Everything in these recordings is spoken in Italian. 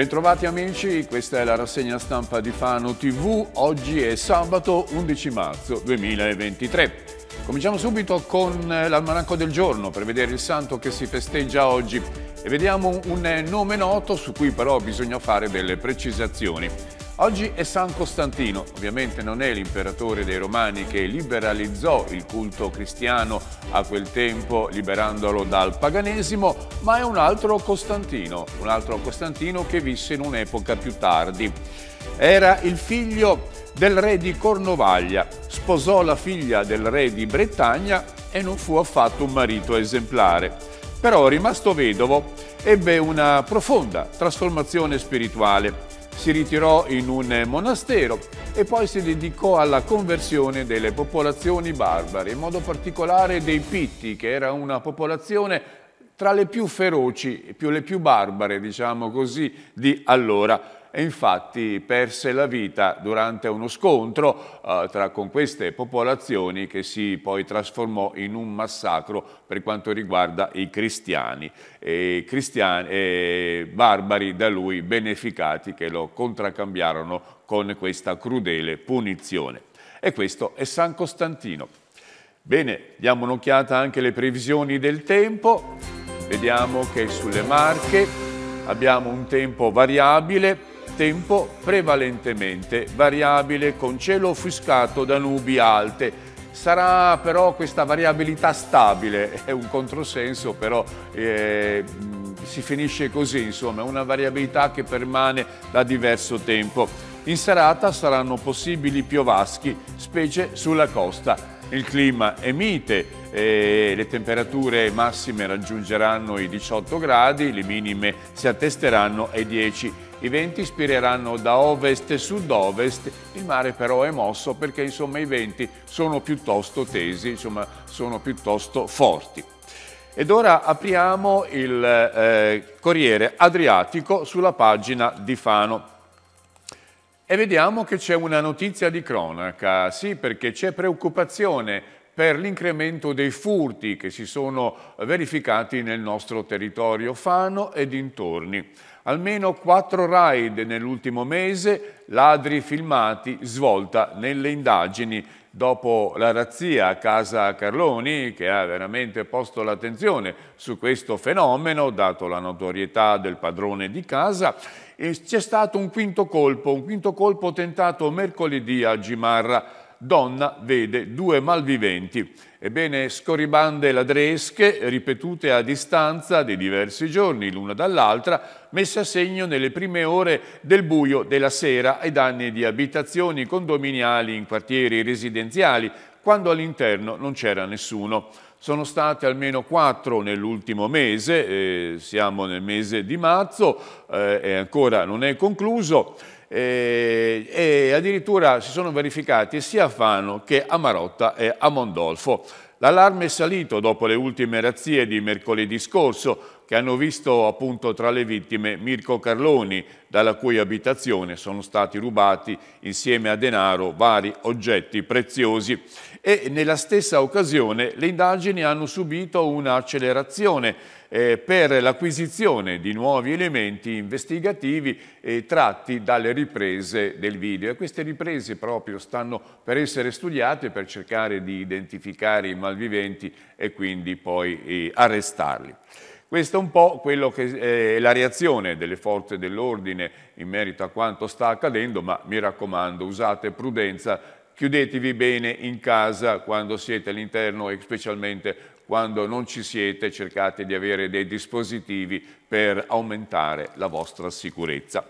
Bentrovati amici, questa è la rassegna stampa di Fano TV, oggi è sabato 11 marzo 2023. Cominciamo subito con eh, l'almanacco del giorno per vedere il santo che si festeggia oggi e vediamo un nome noto su cui però bisogna fare delle precisazioni. Oggi è San Costantino, ovviamente non è l'imperatore dei Romani che liberalizzò il culto cristiano a quel tempo liberandolo dal paganesimo, ma è un altro Costantino, un altro Costantino che visse in un'epoca più tardi. Era il figlio del re di Cornovaglia, sposò la figlia del re di Bretagna e non fu affatto un marito esemplare. Però rimasto vedovo ebbe una profonda trasformazione spirituale si ritirò in un monastero e poi si dedicò alla conversione delle popolazioni barbare, in modo particolare dei Pitti, che era una popolazione tra le più feroci, più, le più barbare, diciamo così, di allora e infatti perse la vita durante uno scontro eh, tra, con queste popolazioni che si poi trasformò in un massacro per quanto riguarda i cristiani, e cristiani e barbari da lui beneficati che lo contraccambiarono con questa crudele punizione. E questo è San Costantino. Bene, diamo un'occhiata anche alle previsioni del tempo. Vediamo che sulle Marche abbiamo un tempo variabile, tempo prevalentemente variabile con cielo offuscato da nubi alte. Sarà però questa variabilità stabile, è un controsenso però eh, si finisce così insomma, una variabilità che permane da diverso tempo. In serata saranno possibili piovaschi, specie sulla costa. Il clima è mite, eh, le temperature massime raggiungeranno i 18 gradi, le minime si attesteranno ai 10 i venti ispireranno da ovest e sud-ovest, il mare però è mosso perché insomma, i venti sono piuttosto tesi, insomma, sono piuttosto forti. Ed ora apriamo il eh, Corriere Adriatico sulla pagina di Fano. E vediamo che c'è una notizia di cronaca, sì perché c'è preoccupazione per l'incremento dei furti che si sono verificati nel nostro territorio Fano e dintorni. Almeno quattro raid nell'ultimo mese, ladri filmati, svolta nelle indagini dopo la razzia a casa Carloni, che ha veramente posto l'attenzione su questo fenomeno, dato la notorietà del padrone di casa, c'è stato un quinto colpo, un quinto colpo tentato mercoledì a Gimarra, donna vede due malviventi. Ebbene, scorribande ladresche, ripetute a distanza di diversi giorni l'una dall'altra, messe a segno nelle prime ore del buio della sera ai danni di abitazioni condominiali in quartieri residenziali, quando all'interno non c'era nessuno. Sono state almeno quattro nell'ultimo mese, eh, siamo nel mese di marzo eh, e ancora non è concluso eh, e addirittura si sono verificati sia a Fano che a Marotta e a Mondolfo. L'allarme è salito dopo le ultime razzie di mercoledì scorso che hanno visto appunto tra le vittime Mirko Carloni, dalla cui abitazione sono stati rubati insieme a denaro vari oggetti preziosi. E nella stessa occasione le indagini hanno subito un'accelerazione eh, per l'acquisizione di nuovi elementi investigativi eh, tratti dalle riprese del video. E queste riprese proprio stanno per essere studiate per cercare di identificare i malviventi e quindi poi eh, arrestarli. Questa è un po' che, eh, la reazione delle forze dell'ordine in merito a quanto sta accadendo, ma mi raccomando, usate prudenza, chiudetevi bene in casa quando siete all'interno e specialmente quando non ci siete cercate di avere dei dispositivi per aumentare la vostra sicurezza.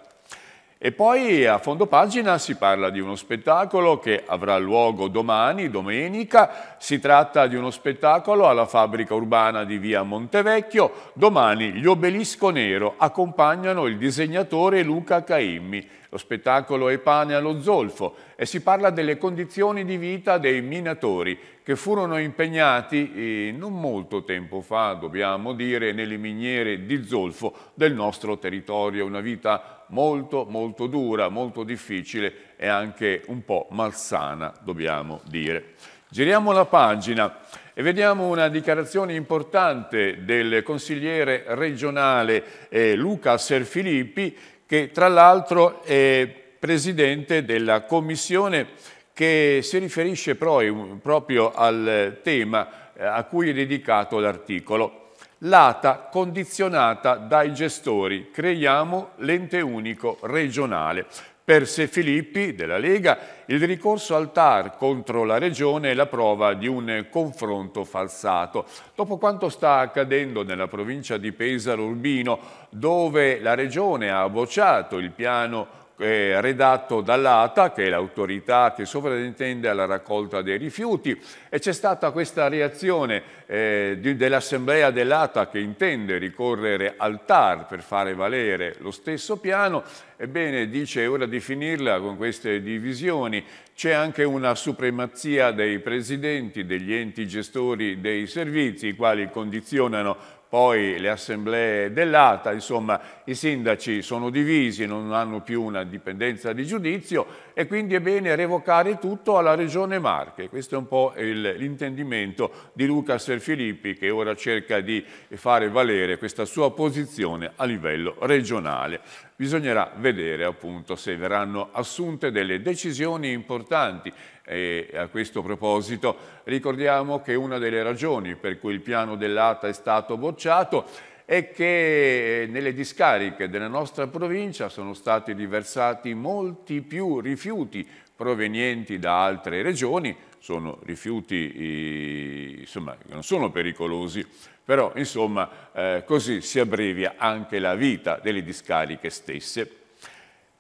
E poi a fondo pagina si parla di uno spettacolo che avrà luogo domani, domenica. Si tratta di uno spettacolo alla fabbrica urbana di via Montevecchio. Domani gli obelisco nero accompagnano il disegnatore Luca Caimmi lo spettacolo è pane allo zolfo e si parla delle condizioni di vita dei minatori che furono impegnati eh, non molto tempo fa, dobbiamo dire, nelle miniere di zolfo del nostro territorio, una vita molto molto dura, molto difficile e anche un po' malsana, dobbiamo dire. Giriamo la pagina e vediamo una dichiarazione importante del consigliere regionale eh, Luca Serfilippi che tra l'altro è presidente della commissione che si riferisce proprio al tema eh, a cui è dedicato l'articolo. L'ATA condizionata dai gestori, creiamo l'ente unico regionale. Per Se Filippi, della Lega, il ricorso al TAR contro la Regione è la prova di un confronto falsato. Dopo quanto sta accadendo nella provincia di Pesaro Urbino, dove la Regione ha bocciato il piano eh, redatto dall'ATA, che è l'autorità che sovrintende alla raccolta dei rifiuti, e c'è stata questa reazione eh, dell'Assemblea dell'ATA che intende ricorrere al TAR per fare valere lo stesso piano, ebbene dice è ora di finirla con queste divisioni, c'è anche una supremazia dei presidenti, degli enti gestori dei servizi, i quali condizionano poi le assemblee dell'ATA, insomma i sindaci sono divisi, non hanno più una dipendenza di giudizio e quindi è bene revocare tutto alla Regione Marche. Questo è un po' l'intendimento di Luca Serfilippi che ora cerca di fare valere questa sua posizione a livello regionale bisognerà vedere appunto se verranno assunte delle decisioni importanti e a questo proposito ricordiamo che una delle ragioni per cui il piano dell'ATA è stato bocciato è che eh, nelle discariche della nostra provincia sono stati riversati molti più rifiuti provenienti da altre regioni, sono rifiuti insomma, che non sono pericolosi però, insomma, eh, così si abbrevia anche la vita delle discariche stesse.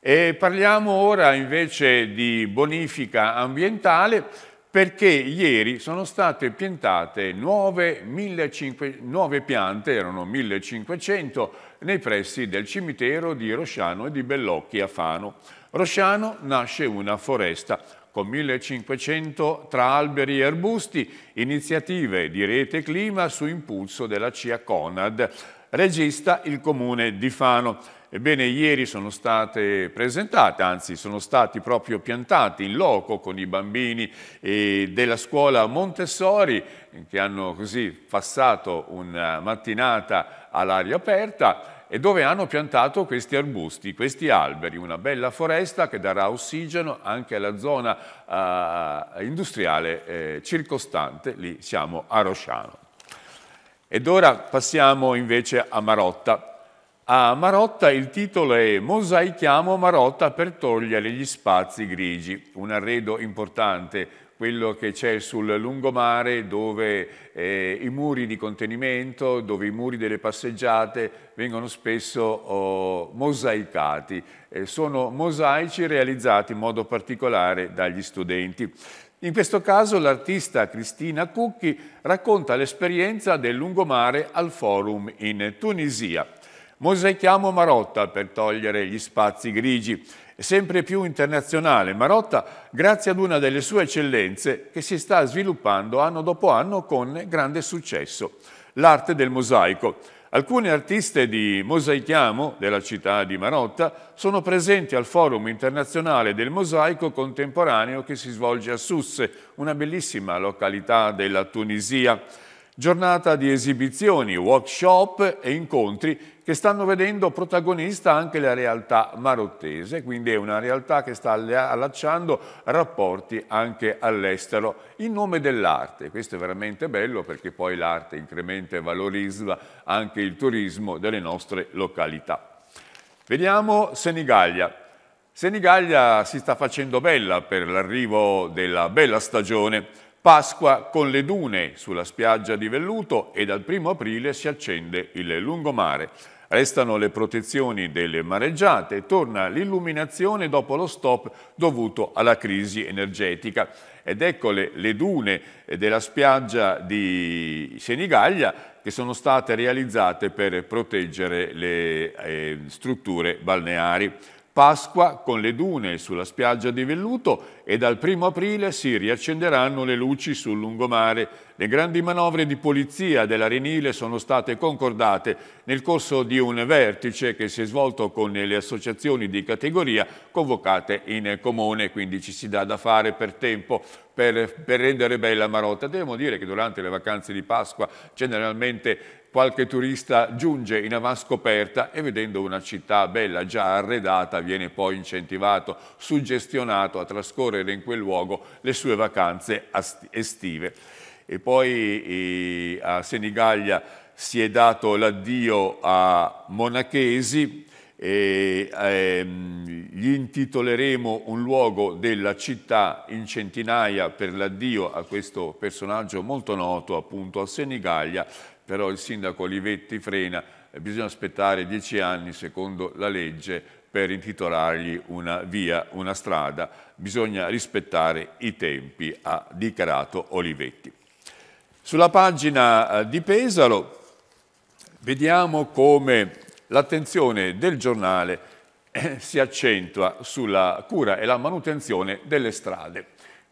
E parliamo ora invece di bonifica ambientale perché ieri sono state piantate nuove, 1500, 9 piante, erano 1500, nei pressi del cimitero di Rosciano e di Bellocchi a Fano. Rosciano nasce una foresta, con 1500 tra alberi e arbusti, iniziative di Rete Clima su impulso della CIA Conad, regista il comune di Fano. Ebbene, ieri sono state presentate, anzi sono stati proprio piantati in loco con i bambini eh, della scuola Montessori che hanno così passato una mattinata all'aria aperta e dove hanno piantato questi arbusti, questi alberi, una bella foresta che darà ossigeno anche alla zona eh, industriale eh, circostante, lì siamo a Rosciano. Ed ora passiamo invece a Marotta. A Marotta il titolo è Mosaichiamo Marotta per togliere gli spazi grigi, un arredo importante, quello che c'è sul lungomare dove eh, i muri di contenimento, dove i muri delle passeggiate vengono spesso oh, mosaicati. Eh, sono mosaici realizzati in modo particolare dagli studenti. In questo caso l'artista Cristina Cucchi racconta l'esperienza del lungomare al forum in Tunisia. Mosaichiamo Marotta per togliere gli spazi grigi e sempre più internazionale Marotta grazie ad una delle sue eccellenze che si sta sviluppando anno dopo anno con grande successo, l'arte del mosaico. Alcune artiste di Mosaichiamo, della città di Marotta, sono presenti al Forum internazionale del mosaico contemporaneo che si svolge a Susse, una bellissima località della Tunisia. Giornata di esibizioni, workshop e incontri che stanno vedendo protagonista anche la realtà marottese, quindi è una realtà che sta allacciando rapporti anche all'estero in nome dell'arte. Questo è veramente bello perché poi l'arte incrementa e valorizza anche il turismo delle nostre località. Vediamo Senigallia. Senigallia si sta facendo bella per l'arrivo della bella stagione. Pasqua con le dune sulla spiaggia di Velluto e dal 1 aprile si accende il lungomare. Restano le protezioni delle mareggiate e torna l'illuminazione dopo lo stop dovuto alla crisi energetica. Ed eccole le dune della spiaggia di Senigallia che sono state realizzate per proteggere le eh, strutture balneari. Pasqua con le dune sulla spiaggia di Velluto e dal 1 aprile si riaccenderanno le luci sul lungomare. Le grandi manovre di polizia dell'Arenile sono state concordate nel corso di un vertice che si è svolto con le associazioni di categoria convocate in comune, quindi ci si dà da fare per tempo per, per rendere bella Marotta. Devo dire che durante le vacanze di Pasqua generalmente qualche turista giunge in avanscoperta e vedendo una città bella già arredata viene poi incentivato, suggestionato a trascorrere in quel luogo le sue vacanze estive. E poi a Senigallia si è dato l'addio a Monachesi, e, ehm, gli intitoleremo un luogo della città in centinaia per l'addio a questo personaggio molto noto appunto a Senigallia, però il sindaco Olivetti frena, eh, bisogna aspettare dieci anni secondo la legge per intitolargli una via, una strada, bisogna rispettare i tempi, ha dichiarato Olivetti. Sulla pagina eh, di Pesaro vediamo come l'attenzione del giornale eh, si accentua sulla cura e la manutenzione delle strade.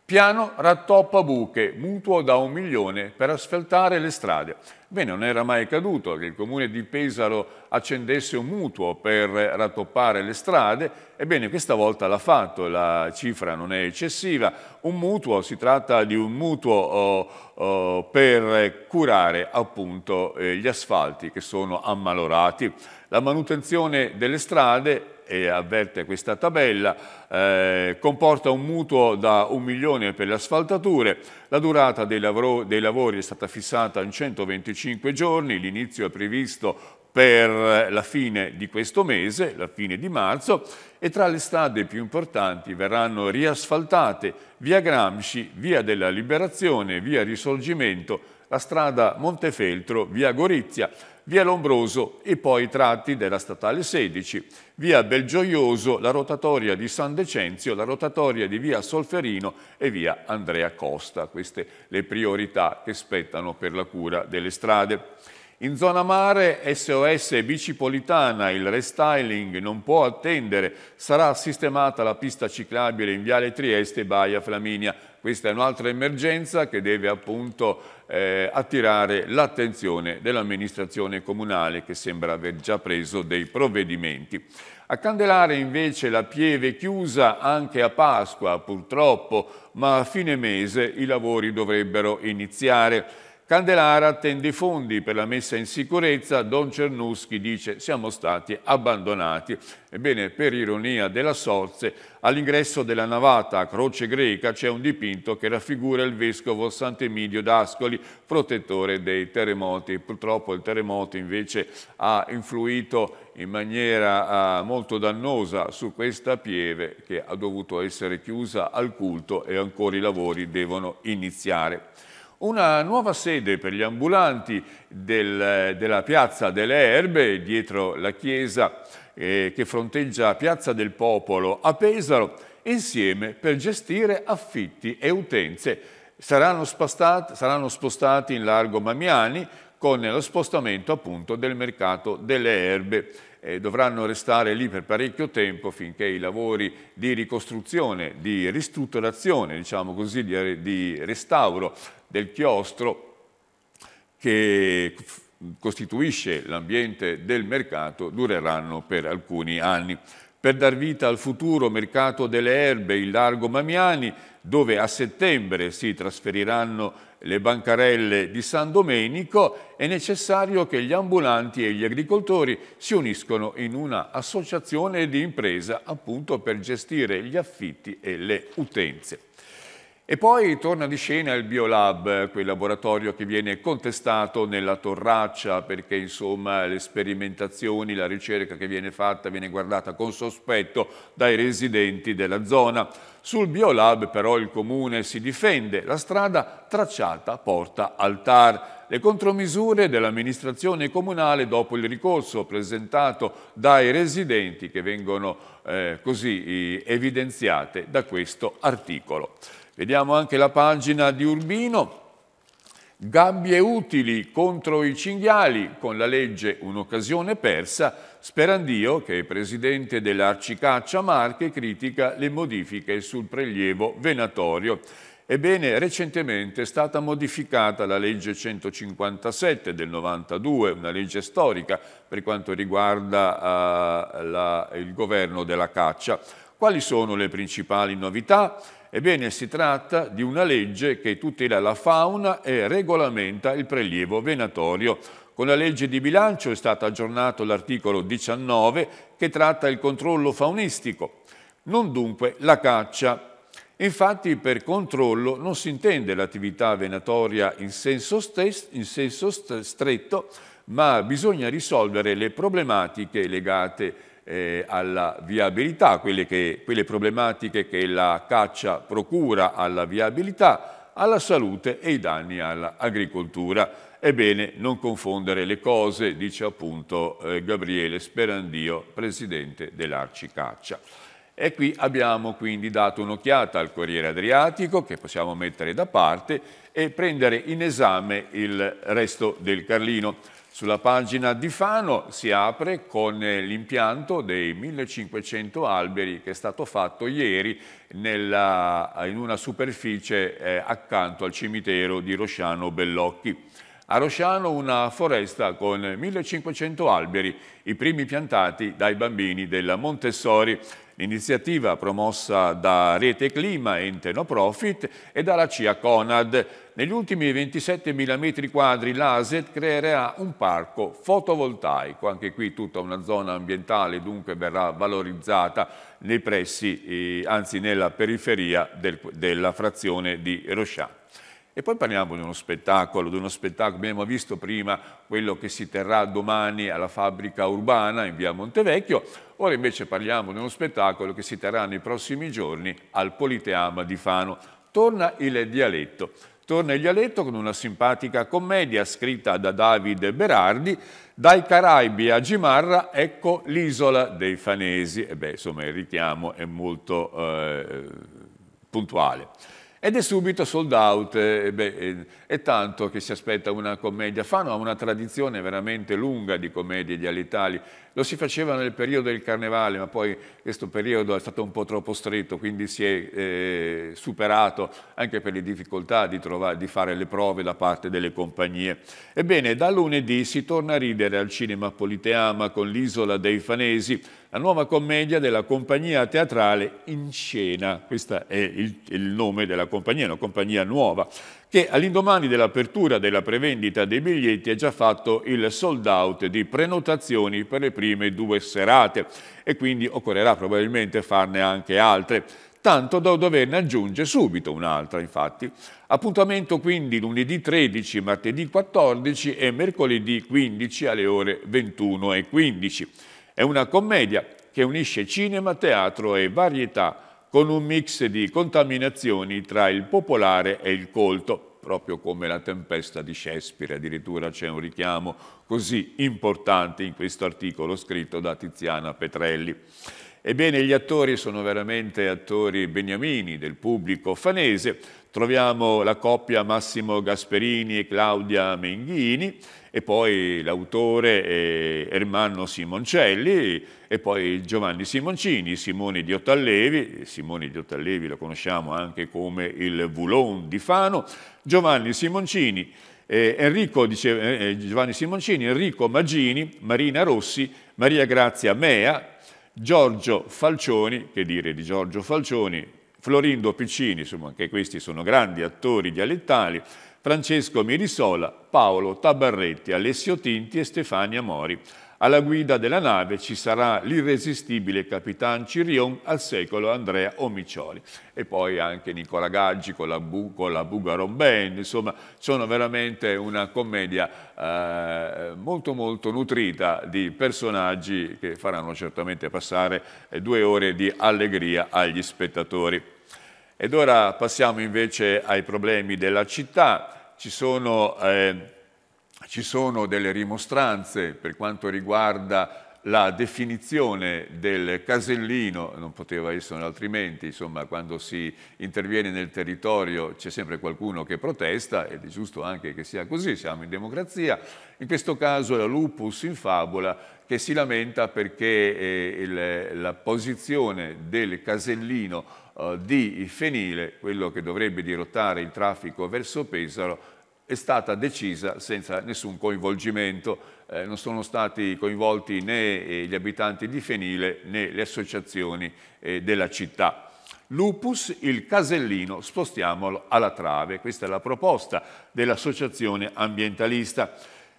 Piano rattoppa buche, mutuo da un milione per asfaltare le strade. Bene, non era mai accaduto che il comune di Pesaro accendesse un mutuo per rattoppare le strade, ebbene questa volta l'ha fatto, la cifra non è eccessiva, un mutuo, si tratta di un mutuo oh, oh, per curare appunto eh, gli asfalti che sono ammalorati. La manutenzione delle strade e avverte questa tabella, eh, comporta un mutuo da un milione per le asfaltature, la durata dei, lavoro, dei lavori è stata fissata in 125 giorni, l'inizio è previsto per la fine di questo mese, la fine di marzo, e tra le strade più importanti verranno riasfaltate via Gramsci, via della Liberazione, via Risorgimento, la strada Montefeltro, via Gorizia, via Lombroso e poi i tratti della Statale 16, via Belgioioso, la rotatoria di San Decenzio, la rotatoria di via Solferino e via Andrea Costa. Queste le priorità che spettano per la cura delle strade. In zona mare SOS Bicipolitana il restyling non può attendere, sarà sistemata la pista ciclabile in Viale Trieste e Baia Flaminia. Questa è un'altra emergenza che deve appunto eh, attirare l'attenzione dell'amministrazione comunale che sembra aver già preso dei provvedimenti. A candelare invece la pieve chiusa anche a Pasqua purtroppo, ma a fine mese i lavori dovrebbero iniziare. Candelara attende i fondi per la messa in sicurezza, Don Cernuschi dice siamo stati abbandonati. Ebbene, per ironia della sorte, all'ingresso della navata a Croce Greca c'è un dipinto che raffigura il vescovo Sant'Emidio d'Ascoli, protettore dei terremoti. Purtroppo il terremoto invece ha influito in maniera ah, molto dannosa su questa pieve che ha dovuto essere chiusa al culto e ancora i lavori devono iniziare. Una nuova sede per gli ambulanti del, della Piazza delle Erbe, dietro la chiesa eh, che fronteggia Piazza del Popolo a Pesaro, insieme per gestire affitti e utenze. Saranno, spastati, saranno spostati in largo Mamiani con lo spostamento appunto del mercato delle erbe. Eh, dovranno restare lì per parecchio tempo finché i lavori di ricostruzione, di ristrutturazione, diciamo così, di, di restauro del chiostro che costituisce l'ambiente del mercato dureranno per alcuni anni. Per dar vita al futuro mercato delle erbe, il Largo Mamiani, dove a settembre si trasferiranno le bancarelle di San Domenico, è necessario che gli ambulanti e gli agricoltori si uniscono in una associazione di impresa appunto per gestire gli affitti e le utenze. E poi torna di scena il Biolab, quel laboratorio che viene contestato nella torraccia perché insomma le sperimentazioni, la ricerca che viene fatta viene guardata con sospetto dai residenti della zona. Sul Biolab però il comune si difende, la strada tracciata porta al TAR. Le contromisure dell'amministrazione comunale dopo il ricorso presentato dai residenti che vengono eh, così evidenziate da questo articolo. Vediamo anche la pagina di Urbino. Gabbie utili contro i cinghiali, con la legge un'occasione persa, Sperandio, che è presidente dell'Arcicaccia Marche, critica le modifiche sul prelievo venatorio. Ebbene, recentemente è stata modificata la legge 157 del 92, una legge storica per quanto riguarda uh, la, il governo della caccia. Quali sono le principali novità? Ebbene, si tratta di una legge che tutela la fauna e regolamenta il prelievo venatorio. Con la legge di bilancio è stato aggiornato l'articolo 19 che tratta il controllo faunistico, non dunque la caccia. Infatti per controllo non si intende l'attività venatoria in senso, in senso stretto, ma bisogna risolvere le problematiche legate eh, alla viabilità, quelle, che, quelle problematiche che la caccia procura alla viabilità, alla salute e i danni all'agricoltura. Ebbene, non confondere le cose, dice appunto eh, Gabriele Sperandio, presidente dell'Arcicaccia. E qui abbiamo quindi dato un'occhiata al Corriere Adriatico, che possiamo mettere da parte, e prendere in esame il resto del Carlino. Sulla pagina di Fano si apre con eh, l'impianto dei 1500 alberi che è stato fatto ieri nella, in una superficie eh, accanto al cimitero di Rosciano Bellocchi. A Rosciano una foresta con 1500 alberi, i primi piantati dai bambini della Montessori. L'iniziativa promossa da Rete Clima, ente no profit, e dalla CIA Conad. Negli ultimi 27.000 metri quadri l'ASET creerà un parco fotovoltaico, anche qui tutta una zona ambientale dunque verrà valorizzata nei pressi, eh, anzi nella periferia del, della frazione di Rosciano. E poi parliamo di uno spettacolo, di uno spettacolo, abbiamo visto prima quello che si terrà domani alla fabbrica urbana in via Montevecchio, ora invece parliamo di uno spettacolo che si terrà nei prossimi giorni al Politeama di Fano. Torna il dialetto. Torna il dialetto con una simpatica commedia scritta da Davide Berardi, dai Caraibi a Gimarra, ecco l'isola dei Fanesi. E beh, insomma, il richiamo è molto eh, puntuale. Ed è subito sold out, e beh, è tanto che si aspetta una commedia. Fano ha una tradizione veramente lunga di commedie di Alitalia, lo si faceva nel periodo del carnevale, ma poi questo periodo è stato un po' troppo stretto, quindi si è eh, superato anche per le difficoltà di, trovare, di fare le prove da parte delle compagnie. Ebbene, da lunedì si torna a ridere al cinema Politeama con l'Isola dei Fanesi, la nuova commedia della compagnia teatrale In Scena. Questo è il, il nome della compagnia, una compagnia nuova che all'indomani dell'apertura della prevendita dei biglietti ha già fatto il sold out di prenotazioni per le prime due serate e quindi occorrerà probabilmente farne anche altre tanto da doverne aggiungere subito un'altra infatti. Appuntamento quindi lunedì 13, martedì 14 e mercoledì 15 alle ore 21.15. È una commedia che unisce cinema, teatro e varietà con un mix di contaminazioni tra il popolare e il colto, proprio come la tempesta di Shakespeare, addirittura c'è un richiamo così importante in questo articolo scritto da Tiziana Petrelli. Ebbene, gli attori sono veramente attori beniamini del pubblico fanese. Troviamo la coppia Massimo Gasperini e Claudia Menghini, e poi l'autore Ermanno Simoncelli e poi Giovanni Simoncini, Simone di Ottallevi, Simone di Ottallevi lo conosciamo anche come il Voulon di Fano, Giovanni Simoncini, eh, Enrico, dice, eh, eh Giovanni Simoncini, Enrico Maggini, Marina Rossi, Maria Grazia Mea, Giorgio Falcioni, che dire di Giorgio Falcioni, Florindo Piccini, insomma anche questi sono grandi attori dialettali, Francesco Mirisola, Paolo Tabarretti, Alessio Tinti e Stefania Mori. Alla guida della nave ci sarà l'irresistibile Capitan Cirion al secolo Andrea Omicioli e poi anche Nicola Gaggi con la, Bu, con la Bugaron Band, insomma sono veramente una commedia eh, molto molto nutrita di personaggi che faranno certamente passare eh, due ore di allegria agli spettatori. Ed ora passiamo invece ai problemi della città. Ci sono, eh, ci sono delle rimostranze per quanto riguarda la definizione del casellino, non poteva essere altrimenti, insomma quando si interviene nel territorio c'è sempre qualcuno che protesta ed è giusto anche che sia così, siamo in democrazia, in questo caso la lupus in fabula che si lamenta perché eh, il, la posizione del casellino eh, di Fenile, quello che dovrebbe dirottare il traffico verso Pesaro, è stata decisa senza nessun coinvolgimento. Eh, non sono stati coinvolti né eh, gli abitanti di Fenile né le associazioni eh, della città. Lupus, il casellino, spostiamolo alla trave. Questa è la proposta dell'associazione ambientalista.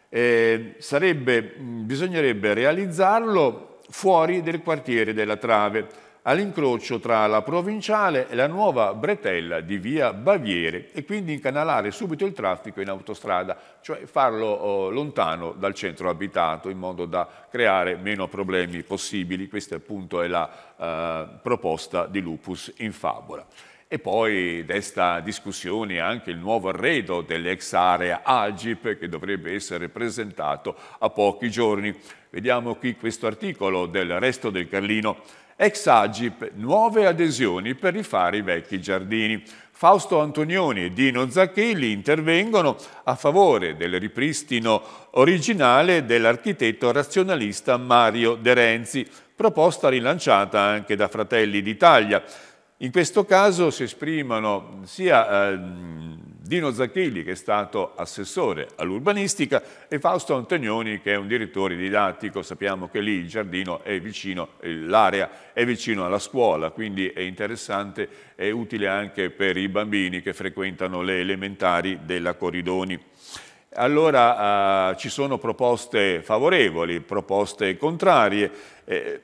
Eh, sarebbe, mm, bisognerebbe realizzarlo fuori del quartiere della trave all'incrocio tra la provinciale e la nuova bretella di via Baviere e quindi incanalare subito il traffico in autostrada, cioè farlo eh, lontano dal centro abitato in modo da creare meno problemi possibili. Questa appunto è la eh, proposta di Lupus in Fabula. E poi desta discussione anche il nuovo arredo dell'ex area Agip che dovrebbe essere presentato a pochi giorni. Vediamo qui questo articolo del Resto del Carlino Ex Agip, nuove adesioni per rifare i vecchi giardini. Fausto Antonioni e Dino Zacchelli intervengono a favore del ripristino originale dell'architetto razionalista Mario De Renzi, proposta rilanciata anche da Fratelli d'Italia. In questo caso si esprimono sia eh, Dino Zacchilli che è stato assessore all'urbanistica e Fausto Antonioni che è un direttore didattico, sappiamo che lì il giardino è vicino, eh, l'area è vicino alla scuola, quindi è interessante e utile anche per i bambini che frequentano le elementari della Coridoni. Allora eh, ci sono proposte favorevoli, proposte contrarie, eh,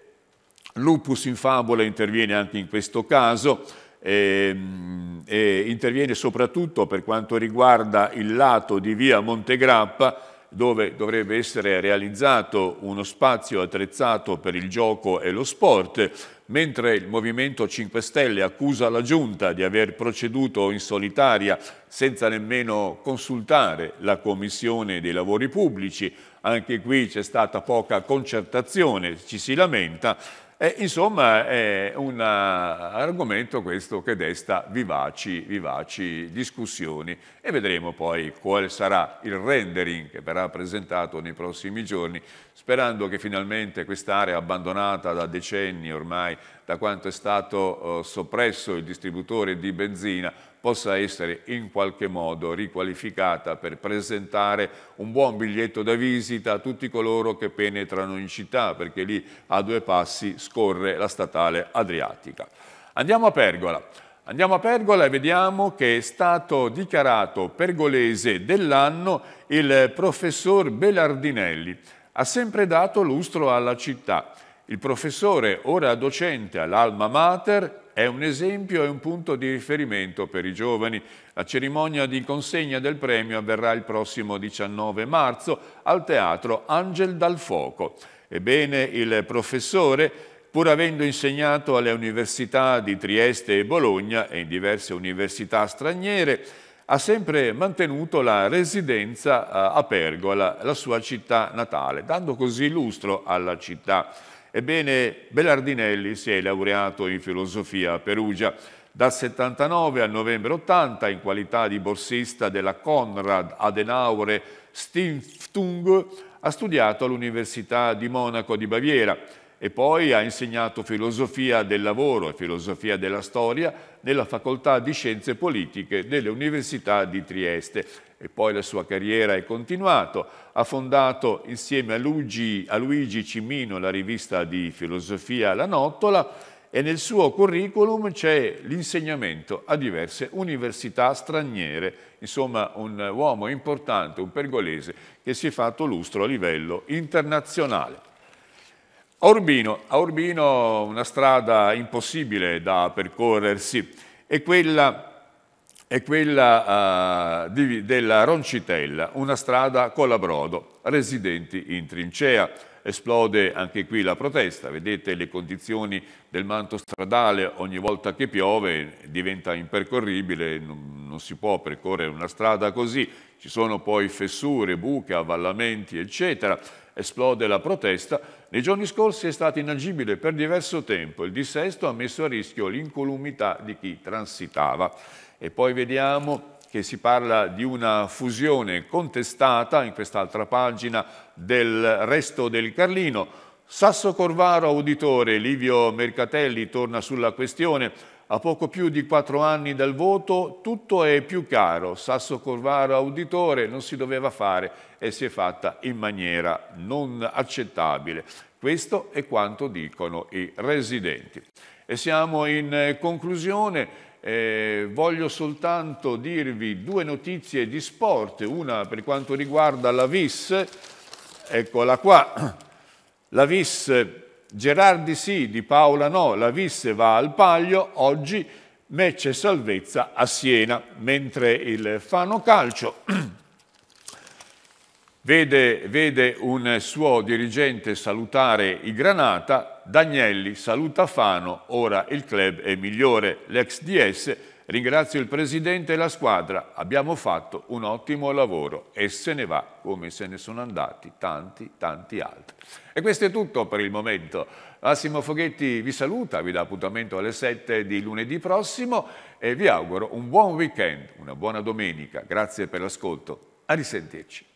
Lupus in fabula interviene anche in questo caso, e, ehm, e interviene soprattutto per quanto riguarda il lato di via Montegrappa dove dovrebbe essere realizzato uno spazio attrezzato per il gioco e lo sport, mentre il Movimento 5 Stelle accusa la Giunta di aver proceduto in solitaria senza nemmeno consultare la Commissione dei Lavori Pubblici, anche qui c'è stata poca concertazione, ci si lamenta, eh, insomma, è un eh, argomento questo che desta vivaci, vivaci discussioni e vedremo poi quale sarà il rendering che verrà presentato nei prossimi giorni, sperando che finalmente quest'area abbandonata da decenni ormai, da quanto è stato eh, soppresso il distributore di benzina, possa essere in qualche modo riqualificata per presentare un buon biglietto da visita a tutti coloro che penetrano in città, perché lì a due passi scorre la statale Adriatica. Andiamo a Pergola. Andiamo a Pergola e vediamo che è stato dichiarato pergolese dell'anno il professor Belardinelli. Ha sempre dato lustro alla città il professore, ora docente all'Alma Mater, è un esempio e un punto di riferimento per i giovani. La cerimonia di consegna del premio avverrà il prossimo 19 marzo al teatro Angel dal Fuoco. Ebbene, il professore, pur avendo insegnato alle università di Trieste e Bologna e in diverse università straniere, ha sempre mantenuto la residenza eh, a Pergola, la sua città natale, dando così lustro alla città. Ebbene, Bellardinelli si è laureato in filosofia a Perugia dal 79 al novembre 80 in qualità di borsista della Konrad Adenauer Stiftung ha studiato all'Università di Monaco di Baviera e poi ha insegnato filosofia del lavoro e filosofia della storia nella Facoltà di Scienze Politiche dell'Università di Trieste e poi la sua carriera è continuata. Ha fondato insieme a Luigi, a Luigi Cimino la rivista di filosofia La Nottola e nel suo curriculum c'è l'insegnamento a diverse università straniere, insomma un uomo importante, un pergolese, che si è fatto lustro a livello internazionale. A Urbino, a Urbino una strada impossibile da percorrersi, è quella è quella uh, di, della Roncitella, una strada con la Brodo, residenti in trincea. Esplode anche qui la protesta, vedete le condizioni del manto stradale, ogni volta che piove diventa impercorribile, non, non si può percorrere una strada così, ci sono poi fessure, buche, avvallamenti eccetera, esplode la protesta, nei giorni scorsi è stato inagibile per diverso tempo, il dissesto ha messo a rischio l'incolumità di chi transitava. E poi vediamo che si parla di una fusione contestata, in quest'altra pagina, del resto del Carlino. Sasso Corvaro, auditore, Livio Mercatelli torna sulla questione. A poco più di quattro anni dal voto tutto è più caro. Sasso Corvaro, auditore, non si doveva fare e si è fatta in maniera non accettabile. Questo è quanto dicono i residenti. E siamo in eh, conclusione. Eh, voglio soltanto dirvi due notizie di sport, una per quanto riguarda la VIS, eccola qua, la VIS Gerardi sì, di Paola no, la VIS va al Paglio, oggi match salvezza a Siena, mentre il Fano Calcio vede, vede un suo dirigente salutare i Granata, Dagnelli, saluta Fano, ora il club è migliore. L'ex DS, ringrazio il presidente e la squadra, abbiamo fatto un ottimo lavoro e se ne va come se ne sono andati tanti, tanti altri. E questo è tutto per il momento. Massimo Foghetti vi saluta, vi dà appuntamento alle 7 di lunedì prossimo e vi auguro un buon weekend, una buona domenica. Grazie per l'ascolto. A risentirci.